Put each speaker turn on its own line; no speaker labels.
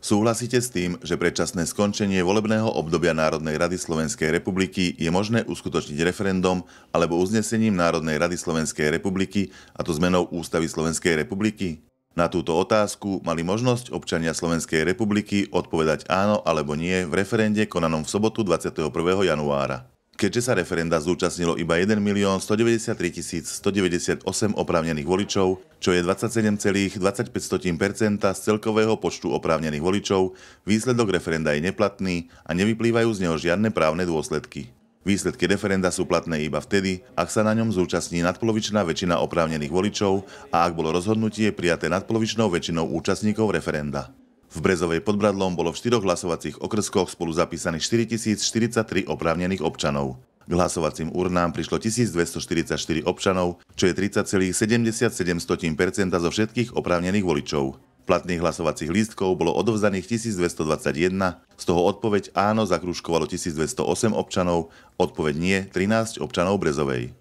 Súhlasíte s tým, že predčasné skončenie volebného obdobia Národnej rady Slovenskej republiky je možné uskutočniť referendum alebo uznesením Národnej rady Slovenskej republiky a to zmenou Ústavy Slovenskej republiky? Na túto otázku mali možnosť občania Slovenskej republiky odpovedať áno alebo nie v referende konanom v sobotu 21. januára. Keďže sa referenda zúčastnilo iba 1 193 198 oprávnených voličov, čo je 27,25 z celkového počtu oprávnených voličov, výsledok referenda je neplatný a nevyplývajú z neho žiadne právne dôsledky. Výsledky referenda sú platné iba vtedy, ak sa na ňom zúčastní nadpolovičná väčšina oprávnených voličov a ak bolo rozhodnutie prijaté nadpolovičnou väčšinou účastníkov referenda. V Brezovej pod Bradlom bolo v štyroch hlasovacích okrskoch spolu zapísaných 4043 oprávnených občanov. K hlasovacím urnám prišlo 1244 občanov, čo je 30,77% zo všetkých oprávnených voličov. Platných hlasovacích lístkov bolo odovzdaných 1221, z toho odpoveď áno zakrúškovalo 1208 občanov, odpoveď nie 13 občanov Brezovej.